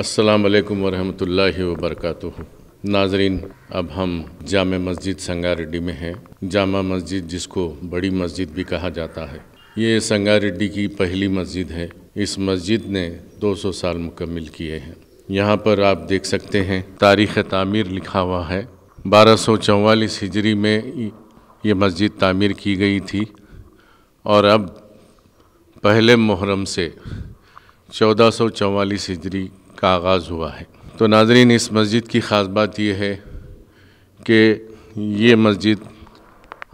अस्सलाम वालेकुम वरहमतुल्लाहि वबरकातुहू नाजरीन अब हम जाम मस्जिद संगारेड्डी में हैं जामा मस्जिद जिसको बड़ी मस्जिद भी कहा जाता है ये संगारेड्डी की पहली मस्जिद है इस मस्जिद ने 200 साल मुकम्मल किए हैं यहाँ पर आप देख सकते हैं तारीख़ तामीर लिखा हुआ है बारह हिजरी में ये मस्जिद तामीर की गई थी और अब पहले मुहर्रम से चौदह हिजरी का आगाज़ हुआ है तो नाजरीन इस मस्जिद की ख़ास बात यह है कि ये मस्जिद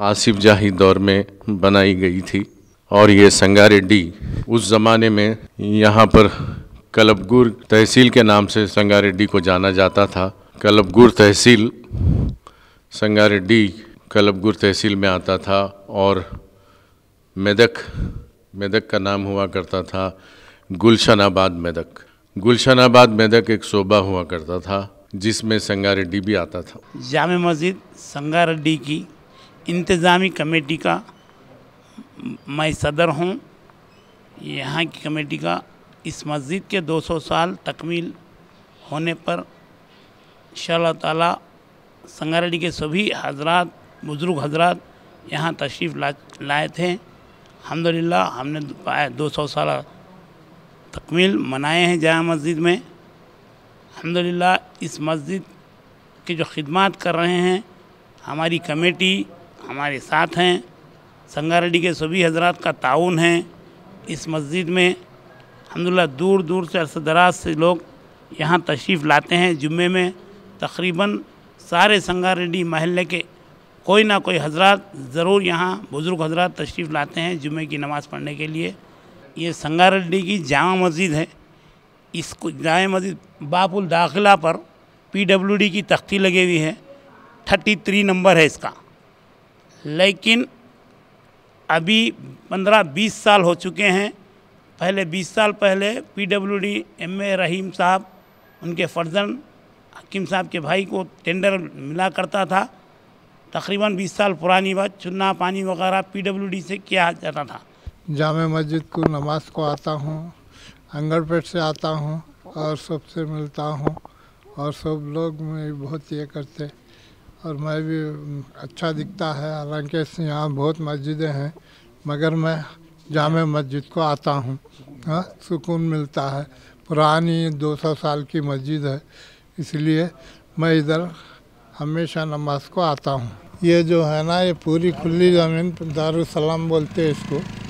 आसिफ जाही दौर में बनाई गई थी और ये संगारेड्डी उस ज़माने में यहाँ पर कलबगुर तहसील के नाम से संगारेड्डी को जाना जाता था कलबगुर तहसील संगारेड्डी कलबगुर तहसील में आता था और मेदक मेदक का नाम हुआ करता था गुलशन आबाद मेदक गुलशनाबाद मेदक एक शोबा हुआ करता था जिसमें संगारेड्डी भी आता था जाम मस्जिद संगारेड्डी की इंतज़ामी कमेटी का मैं सदर हूँ यहाँ की कमेटी का इस मस्जिद के 200 साल तकमील होने पर इन ताला संगारेड्डी के सभी हजरात बुज़ुर्ग हजरात यहाँ तशरीफ़ लाए थे अलहमदिल्ला हमने दो सौ साल तकमील मनाए हैं जामा मस्जिद में अलहमदिल्ला इस मस्जिद के जो खिदमत कर रहे हैं हमारी कमेटी हमारे साथ हैं संगारेडी के सभी हजरात का ताउन है इस मस्जिद में अलहमदिल्ला दूर दूर से अरसदराज से लोग यहाँ तशरीफ़ लाते हैं जुम्मे में तकरीबन सारे संगारेडी महल्ले के कोई ना कोई हजरत ज़रूर यहाँ बुज़ुर्ग हजरत तशरीफ़ लाते हैं जुम्मे की नमाज़ पढ़ने के लिए ये संगारेड्डी की जामा मस्जिद है इसको जामा मस्जिद बापुल दाखिला पर पीडब्ल्यूडी की तख्ती लगी हुई है थर्टी थ्री नंबर है इसका लेकिन अभी पंद्रह बीस साल हो चुके हैं पहले बीस साल पहले पीडब्ल्यूडी एमए रहीम साहब उनके फर्जन हकीम साहब के भाई को टेंडर मिला करता था तकरीबन बीस साल पुरानी बात चुना पानी वगैरह पीडब्ल्यूडी से किया जाता था जाम मस्जिद को नमाज को आता हूँ अंगड़पेट से आता हूँ और सबसे मिलता हूँ और सब लोग मैं बहुत ये करते और मैं भी अच्छा दिखता है हालांकि यहाँ बहुत मस्जिदें हैं मगर मैं जाम मस्जिद को आता हूँ हाँ सुकून मिलता है पुरानी 200 साल की मस्जिद है इसलिए मैं इधर हमेशा नमाज को आता हूँ ये जो है ना ये पूरी खुली ज़मीन दारुसलाम बोलते हैं इसको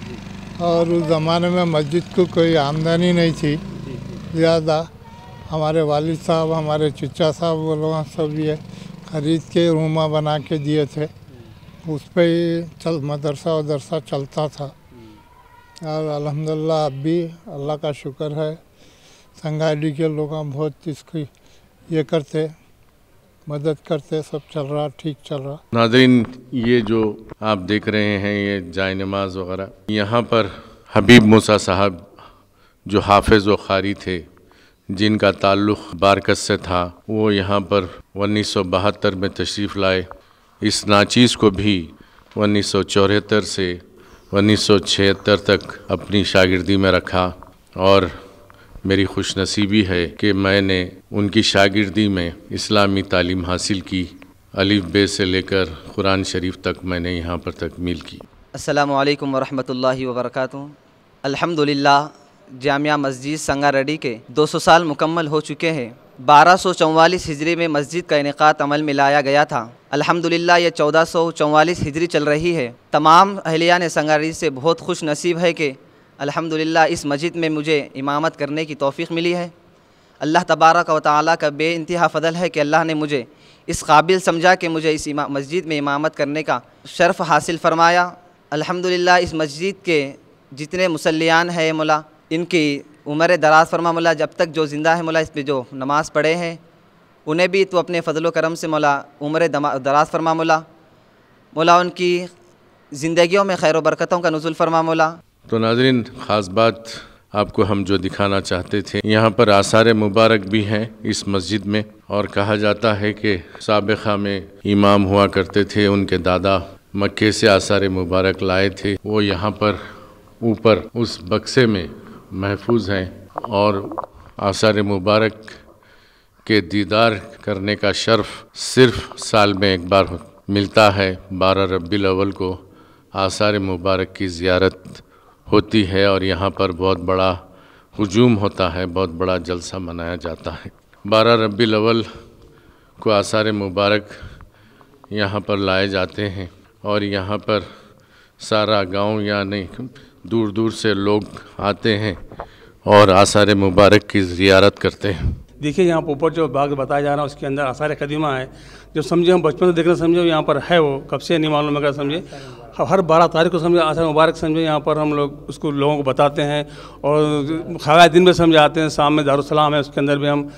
और उस ज़माने में मस्जिद को कोई आमदनी नहीं थी ज़्यादा हमारे वालिद साहब हमारे चचा साहब वो लोग सब ये ख़रीद के रूमा बना के दिए थे उस पर ही चल मदरसा वदरसा चलता था और अलहमदिल्ला अब भी अल्लाह का शुक्र है संघाई के लोग बहुत इसकी ये करते मदद करते सब चल रहा ठीक चल रहा नाजरीन ये जो आप देख रहे हैं ये जाय नमाज वगैरह यहाँ पर हबीब मूसा साहब जो हाफिज़ व खारी थे जिनका ताल्लुक़ बारकस से था वो यहाँ पर उन्नीस सौ बहत्तर में तशरीफ़ लाए इस नाचीज़ को भी उन्नीस सौ चौहत्तर से उन्नीस सौ छिहत्तर तक अपनी शागिर्दी में रखा और मेरी खुशनसीबी है कि मैंने उनकी शागिर्दी में इस्लामी तालीम हासिल की अलिफ बे से लेकर कुरान शरीफ तक मैंने यहाँ पर तकमील की असलकम वरहमल वबरक अल्हम्दुलिल्लाह जामिया मस्जिद संगारेड्डी के 200 साल मुकम्मल हो चुके हैं बारह सौ चौवालीस हिजरी में मस्जिद का इनका अमल में लाया गया था अल्हम्दुलिल्लाह ये चौदह सौ चौवालीस हिजरी चल रही है तमाम अहलिया ने संगारेड्डी से बहुत खुश नसीब है कि अल्हम्दुलिल्लाह इस मस्जिद में मुझे इमामत करने की तौफीक मिली है अल्लाह तबारक व ताला का बे इंतहा फ़जल है कि अल्लाह ने मुझे इस काबिल समझा कि मुझे इस मस्जिद में इमामत करने का शर्फ़ हासिल फ़रमाया अल्हम्दुलिल्लाह इस मस्जिद के जितने मुसलियान है मुला इनकी उम्र दराज फरमा मुला जब तक जो ज़िंदा है मुला इस पर जो नमाज़ पढ़े हैं उन्हें भी तो अपने फ़जल करम से मौला उम्र दराज फरमा मौला मौला उनकी ज़िंदगियों में खैर बरकतों का नज़ुल फरमा मौला तो नाजरीन ख़ास बात आपको हम जो दिखाना चाहते थे यहाँ पर आसार मुबारक भी हैं इस मस्जिद में और कहा जाता है कि सबका में इमाम हुआ करते थे उनके दादा मक्के से आसार मुबारक लाए थे वो यहाँ पर ऊपर उस बक्से में महफूज हैं और आसार मुबारक के दीदार करने का शर्फ सिर्फ साल में एक बार मिलता है बारह रबी अवल को आसार मुबारक की ज़्यारत होती है और यहाँ पर बहुत बड़ा हजूम होता है बहुत बड़ा जलसा मनाया जाता है बारह रबी अवल को आसार मुबारक यहाँ पर लाए जाते हैं और यहाँ पर सारा गांव या नहीं दूर दूर से लोग आते हैं और आसार मुबारक की जियारत करते हैं देखिए यहाँ पर ऊपर जो बाग बताया जा रहा है उसके अंदर आसार कदीमा है जो समझे हम बचपन से देख रहे समझे यहाँ पर है वो कब से नहीं मालूम अगर समझे हर बारह तारीख को समझे आशा मुबारक समझे यहाँ पर हम लोग उसको लोगों को बताते हैं और खरा दिन में समझाते हैं शाम में दारुसलाम है उसके अंदर भी हम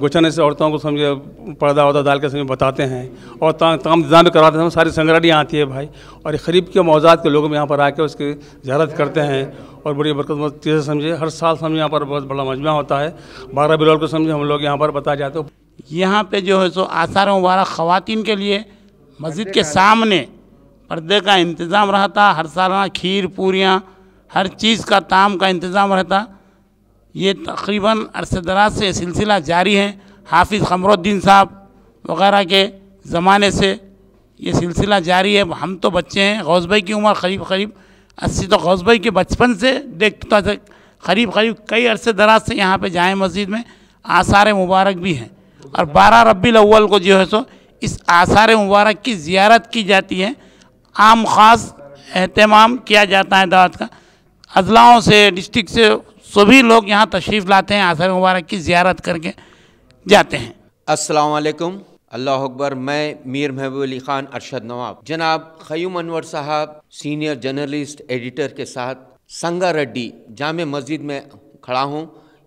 गुचने से औरतों को समझे पर्दा वर्दा डाल के समझे बताते हैं और तमाम इंतजाम भी करवाते हैं सारी संगठनियाँ आती है भाई और ये खरीब के मौजाद के लोग यहाँ पर आके उसकी ज्यारत करते हैं और बड़ी बरकत चीज़ें समझे हर साल समझे यहाँ पर बहुत बड़ा मजमा होता है बारह बिलौल को समझे हम लोग यहाँ पर बताए जाते हो यहाँ पे जो है सो आषार मुबारक खुवान के लिए मस्जिद के सामने पर्दे का इंतज़ाम रहता हर सालाना खीर पूरियाँ हर चीज़ का ताम का इंतज़ाम रहता ये तकरीबन अरसे दराज से सिलसिला जारी है हाफिज़ खमरुद्दीन साहब वगैरह के ज़माने से ये सिलसिला जारी है हम तो बच्चे हैं गौस भाई की उम्र करीब करीब अस्सी तो गौस भाई के बचपन से देखता था तो करीब करीब कई अरसे दराज से यहाँ पे जाए मस्जिद में आसार मुबारक भी हैं और बारह रबी अव्वल को जो है सो इस आसार मुबारक की ज़ियारत की जाती है आम ख़ास अहतमाम किया जाता है दावत का अजलाओं से डिस्ट्रिक्ट से सभी लोग यहाँ तशरीफ़ लाते हैं आसर मुबारक की ज्यारत करके जाते हैं असलकम अल्लाह अकबर मैं मीर महबूब अली ख़ान अरशद नवाब जनाब खयूम अनवर साहब सीनियर जर्नलिस्ट एडिटर के साथ संगा रेड्डी जाम मस्जिद में खड़ा हूँ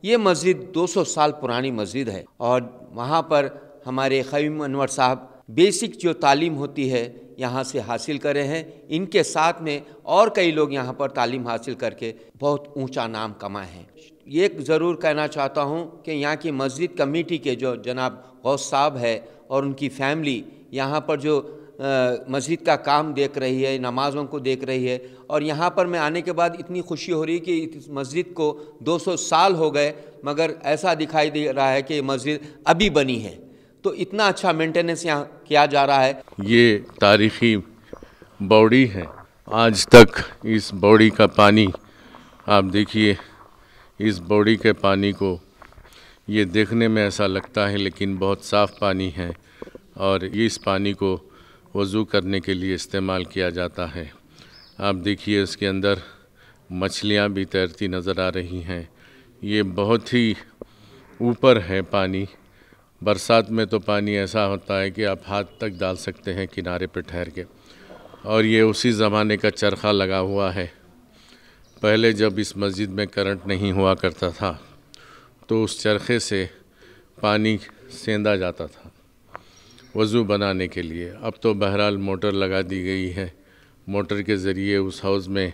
ये मस्जिद 200 साल पुरानी मस्जिद है और वहाँ पर हमारे खयूम अनवर साहब बेसिक जो तालीम होती है यहाँ से हासिल करे हैं इनके साथ में और कई लोग यहाँ पर तालीम हासिल करके बहुत ऊंचा नाम कमाए हैं ये ज़रूर कहना चाहता हूँ कि यहाँ की मस्जिद कमेटी के जो जनाब गौस साहब है और उनकी फैमिली यहाँ पर जो मस्जिद का काम देख रही है नमाज़ों को देख रही है और यहाँ पर मैं आने के बाद इतनी खुशी हो रही कि इस मस्जिद को 200 साल हो गए मगर ऐसा दिखाई दे रहा है कि मस्जिद अभी बनी है तो इतना अच्छा मेंटेनेंस यहाँ किया जा रहा है ये तारीखी बॉडी है आज तक इस बॉडी का पानी आप देखिए इस बॉडी के पानी को ये देखने में ऐसा लगता है लेकिन बहुत साफ़ पानी है और इस पानी को वज़ू करने के लिए इस्तेमाल किया जाता है आप देखिए इसके अंदर मछलियाँ भी तैरती नज़र आ रही हैं ये बहुत ही ऊपर है पानी बरसात में तो पानी ऐसा होता है कि आप हाथ तक डाल सकते हैं किनारे पर ठहर के और ये उसी ज़माने का चरखा लगा हुआ है पहले जब इस मस्जिद में करंट नहीं हुआ करता था तो उस चरखे से पानी सेंधा जाता था वज़ू बनाने के लिए अब तो बहरहाल मोटर लगा दी गई है मोटर के ज़रिए उस हाउस में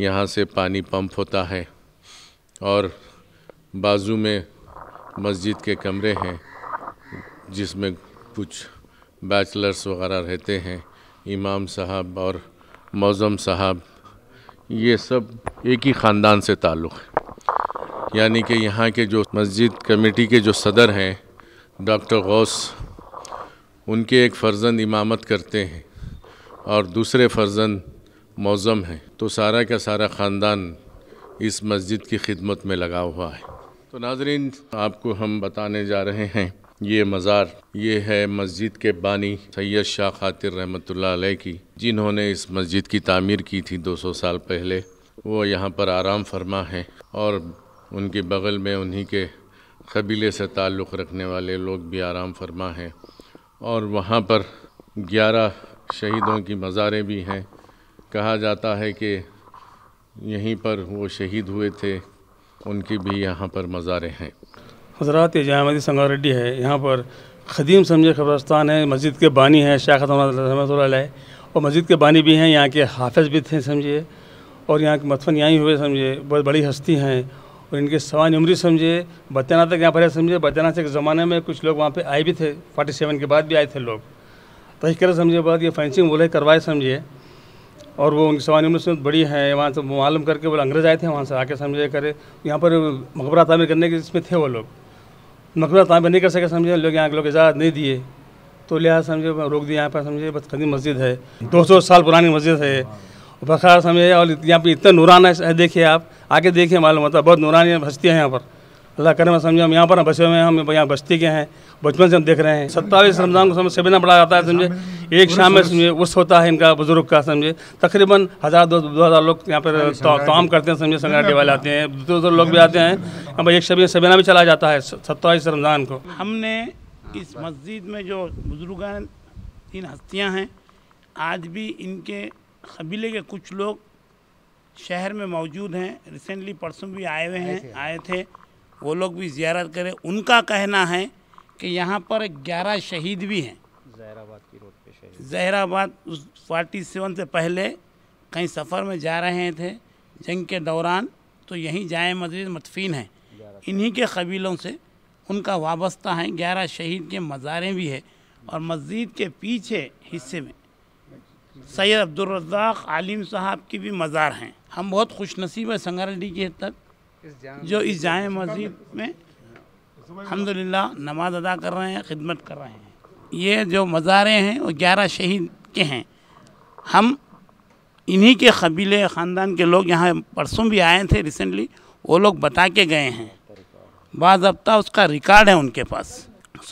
यहाँ से पानी पंप होता है और बाजू में मस्जिद के कमरे हैं जिसमें कुछ बैचलर्स वगैरह रहते हैं इमाम साहब और मौज़म साहब ये सब एक ही ख़ानदान से ताल्लुक़ है यानी कि यहाँ के जो मस्जिद कमेटी के जो सदर हैं डॉक्टर गौस उनके एक फ़र्जंद इमामत करते हैं और दूसरे फ़र्जंद मौज़म हैं तो सारा का सारा ख़ानदान इस मस्जिद की खिदमत में लगा हुआ है तो नाजरीन आपको हम बताने जा रहे हैं ये मज़ार ये है मस्जिद के बानी सैयद शाह खातिर रहमत की जिन्होंने इस मस्जिद की तामीर की थी 200 साल पहले वो यहाँ पर आराम फरमा हैं और उनके बगल में उन्हीं के कबीले से ताल्लुक़ रखने वाले लोग भी आराम फरमा हैं और वहाँ पर 11 शहीदों की मज़ारें भी हैं कहा जाता है कि यहीं पर वो शहीद हुए थे उनकी भी यहाँ पर मज़ारें हैं हजरात जामदी संगा रेड्डी है यहाँ पर खदीम समझे खबरस्तान है मस्जिद के बानी है शाह रहमत और मस्जिद के बानी भी हैं यहाँ के हाफज भी थे समझिए और यहाँ के मतफन यहाँ ही हुए समझे बहुत बड़ी हस्ती हैं और इनके सवान उमरी समझे बत्याना तक यहाँ पर है समझे बद्यनाथ से ज़माने में कुछ लोग वहाँ पर आए भी थे फोर्टी सेवन के बाद भी आए थे लोग तो इस तरह समझे बहुत ये फेंसिंग बोले करवाए समझे और वो उनकी सवान उम्र से बड़ी है वहाँ से मालूम करके वो अंग्रेज़ आए थे वहाँ से आके समझे करे यहाँ पर मकबरा तामीर करने के इसमें थे वो लोग मकबरा तामीर तो नहीं कर सके समझे लोग यहाँ के लोग इजाज़त नहीं दिए तो लिहाजा समझे रोक दिया यहाँ पर समझे बदखदी मस्जिद है दो सौ साल पुरानी मस्जिद है बखार समझे और यहाँ पर इतना नूराना है देखिए आप आके देखिए मालूम होता है बहुत नुरानी हस्तियाँ हैं यहाँ पर अल्लाह करे मैं समझा हम यहाँ पर बसे हुए हैं हम यहाँ बस्ती के हैं बचपन से हम देख रहे हैं सत्ताईस रमज़ान को समझ सेबिना पड़ा जाता है समझे एक शाम में समझे उस होता है इनका बुज़ुर्ग का समझे तकरीबन हज़ार दो दो हज़ार लोग यहाँ पर तो काम करते हैं समझे संगराटे वाले आते हैं दो दो लोग भी आते हैं हम एक शबी सेबिना भी चला जाता है सत्ताईस रमज़ान को हमने इस मस्जिद में जो बुजुर्ग तीन हस्तियाँ हैं आज भी इनके कबीले के कुछ लोग शहर में मौजूद हैं रिसेंटली परसों भी आए हुए हैं आए थे वो लोग भी ज्यारत करें उनका कहना है कि यहाँ पर ग्यारह शहीद भी हैं जहराबाद की रोड पे शहीद जहराबाद उस फोर्टी सेवन से पहले कहीं सफ़र में जा रहे थे जंग के दौरान तो यहीं जाए मस्जिद मतफीन हैं इन्हीं के कबीलों से उनका वाबस्ता हैं ग्यारह शहीद के मज़ारें भी है और मस्जिद के पीछे हिस्से में सैयद अब्दुलरजाक आलिम साहब की भी मज़ार हैं हम बहुत खुशनसीब हैं संगारेड्डी के तक जो इस जाम मस्जिद में अलहमदिल्ला नमाज अदा कर रहे हैं खिदमत कर रहे हैं ये जो मज़ारे हैं वो ग्यारह शहीद के हैं हम इन्हीं के कबीले ख़ानदान के लोग यहाँ परसों भी आए थे रिसेंटली वो लोग बता के गए हैं बाबा उसका रिकॉर्ड है उनके पास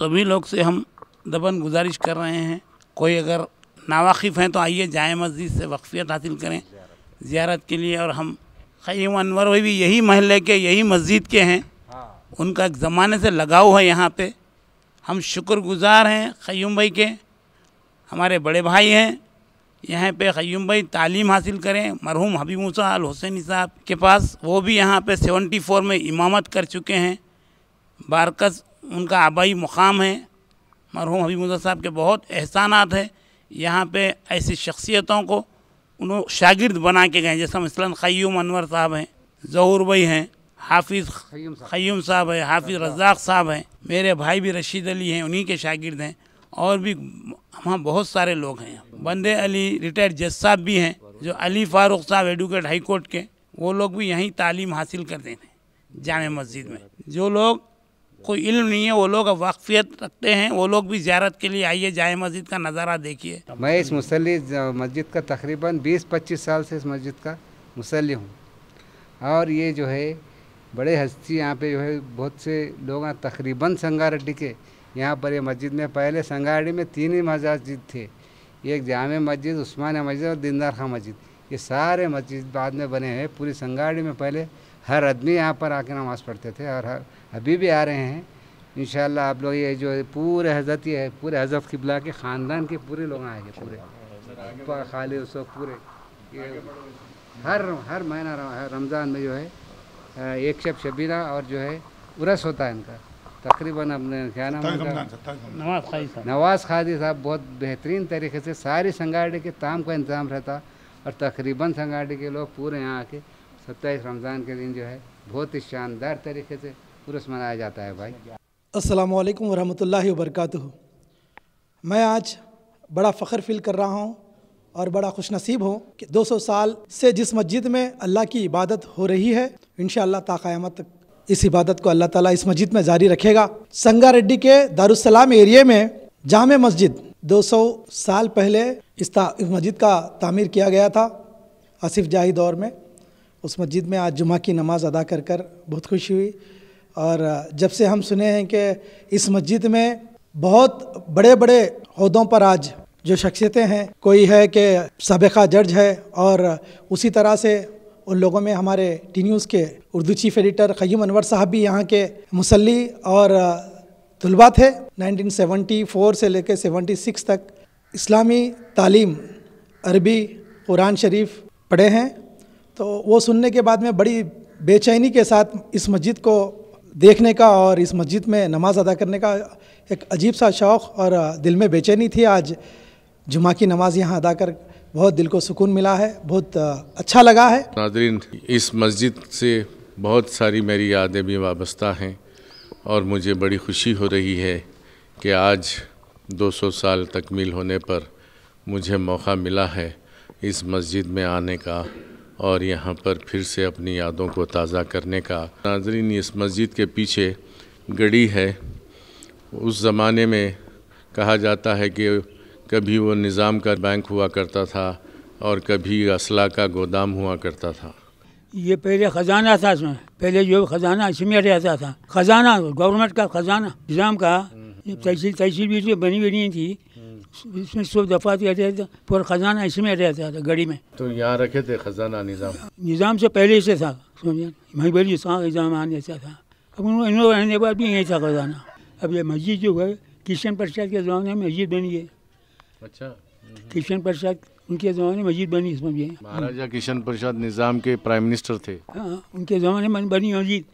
सभी लोग से हम दबन गुजारिश कर रहे हैं कोई अगर नावाकिफ़ हैं तो आइए जाए मस्जिद से वक्फियत हासिल करें ज़्यारत के लिए और हम ख़यम अनवर भी यही महल के यही मस्जिद के हैं हाँ। उनका एक ज़माने से लगाव है यहाँ पे हम शुक्रगुजार हैं ख़यूम भाई के हमारे बड़े भाई हैं यहाँ पे ख़यूम भाई तालीम हासिल करें मरहूम हबी मूसा अल हुसैनी साहब के पास वो भी यहाँ पे 74 में इमामत कर चुके हैं बारकस उनका आबाई मुकाम है मरहूम हबी मूसा साहब के बहुत एहसानात है यहाँ पे ऐसी शख्सियतों को उन्हों शागिर्द बना के गए जैसे मसला ख़यूम अनवर साहब हैं जहूर भाई हैं हाफिज़ ख़यूम साहब है हाफिज़ अच्छा। रज़ाक साहब हैं मेरे भाई भी रशीद अली हैं उन्हीं के शागिर्द हैं और भी वहाँ बहुत सारे लोग हैं बंदे अली रिटायर्ड जज साहब भी हैं जो अली फ़ारूक साहब एडवोकेट हाई कोर्ट के वो लोग भी यहीं तालीम हासिल करते थे जाम मस्जिद में जो लोग कोई इल्म नहीं है वो लोग वाकफियत रखते हैं वो लोग भी ज्यारत के लिए आइए जाए मस्जिद का नज़ारा देखिए मैं इस मुसली मस्जिद का तकरीबन 20-25 साल से इस मस्जिद का मुसली हूँ और ये जो है बड़े हस्ती यहाँ पे जो है बहुत से लोग हैं तकरीबन संगारेड्डी के यहाँ पर ये मस्जिद में पहले संगारेड्डी में तीन ही मस्जिद थे एक जाम मस्जिद उस्मान मस्जिद और दीनदार खां मस्जिद ये सारे मस्जिद बाद में बने हैं पूरी संगाड़ी में पहले हर आदमी यहाँ पर आके नमाज़ पढ़ते थे और हर अभी भी आ रहे हैं इन आप लोग ये जो पूरे हजरत ये पूरे हजरत किबला के ख़ानदान के पूरे लोग आएंगे पूरे खाली उस पूरे ये हर हर महीना रमज़ान में जो है एक शब शबीरा और जो है उरस होता है इनका तकरीबन अपने क्या नाम नवाज खादी साहब बहुत बेहतरीन तरीके से सारी संगाड़ी के ताम का इंतजाम रहता और तकरीबन संगाड़ी के लोग पूरे यहाँ आके सत्ताईस रमज़ान के दिन जो है बहुत ही शानदार तरीके से पुरुष मनाया जाता है भाई असलम वरहमल्ला वरक मैं आज बड़ा फ़ख्र फील कर रहा हूँ और बड़ा खुशनसीब हूँ कि 200 साल से जिस मस्जिद में अल्लाह की इबादत हो रही है इन ताक़यामत तक इस इबादत को अल्लाह ताला इस मस्जिद में जारी रखेगा संगा रेड्डी के दारुसलाम एरिए में जाम मस्जिद 200 साल पहले इस, इस मस्जिद का तामीर किया गया था आसिफ जाही दौर में उस मस्जिद में आज जुमा की नमाज़ अदा कर कर बहुत खुशी हुई और जब से हम सुने हैं कि इस मस्जिद में बहुत बड़े बड़े अहदों पर आज जो शख्सियतें हैं कोई है कि सबका जज है और उसी तरह से उन लोगों में हमारे टी न्यूज़ के उर्दू चीफ एडिटर खयम अनवर साहब भी यहाँ के मुसल्ली और तलबा थे 1974 से लेकर 76 तक इस्लामी तालीम अरबी कुरान शरीफ पढ़े हैं तो वो सुनने के बाद में बड़ी बेचैनी के साथ इस मस्जिद को देखने का और इस मस्जिद में नमाज़ अदा करने का एक अजीब सा शौक़ और दिल में बेचैनी थी आज जुमा की नमाज़ यहाँ अदा कर बहुत दिल को सुकून मिला है बहुत अच्छा लगा है नाजरीन इस मस्जिद से बहुत सारी मेरी यादें भी वाबस्ता हैं और मुझे बड़ी खुशी हो रही है कि आज 200 साल तकमील होने पर मुझे मौका मिला है इस मस्जिद में आने का और यहाँ पर फिर से अपनी यादों को ताज़ा करने का नाजरीन इस मस्जिद के पीछे गड़ी है उस ज़माने में कहा जाता है कि कभी वो निज़ाम का बैंक हुआ करता था और कभी असला का गोदाम हुआ करता था ये पहले ख़जाना था इसमें पहले जो ख़जाना इसमें रहता था ख़जाना गवर्नमेंट का ख़जाना निज़ाम का हम्म, तहसील तहसील भी बनी हुई नहीं थी हम्म। इसमें सौ दफ़ा रहते था पूरा ख़जाना इसमें में रहता था गड़ी में तो यहाँ रखे थे ख़जाना निज़ाम निज़ाम से पहले से था समझे बड़ी निज़ाम आने से था अब रहने के बाद भी यही था ख़जाना अब ये मस्जिद जो है किशन प्रसाद के जमाने में मस्जिद बनी है अच्छा हम्म। किशन प्रसाद उनके ज़माने मस्जिद बनी इसमें भी महाराजा किशन प्रसाद निज़ाम के प्राइम मिनिस्टर थे हाँ उनके ज़माने में बनी मस्जिद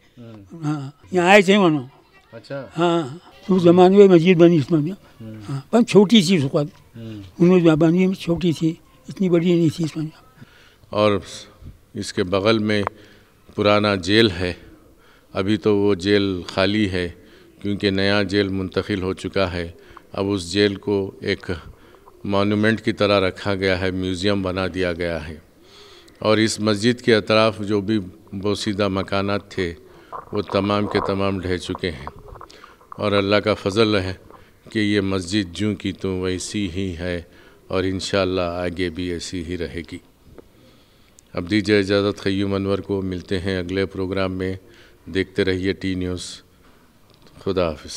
हाँ यहाँ आए थे मानो अच्छा हाँ तो उस ज़माने में मस्जिद बनी इसमें भी हम्म। हाँ पर छोटी सी उसको हम्म। उन्होंने बनी छोटी थी इतनी बड़ी नहीं थी इसमें और इसके बगल में पुराना जेल है अभी तो वो जेल खाली है क्योंकि नया जेल मुंतकिल हो चुका है अब उस जेल को एक मॉन्यूमेंट की तरह रखा गया है म्यूज़ियम बना दिया गया है और इस मस्जिद के अतराफ़ जो भी बोसीदा मकाना थे वो तमाम के तमाम ढह चुके हैं और अल्लाह का फजल है कि ये मस्जिद जो की तो वैसी ही है और इन आगे भी ऐसी ही रहेगी अब दीजिए इजाज़त खयूम अनवर को मिलते हैं अगले प्रोग्राम में देखते रहिए टी न्यूज़ खुदा हाफ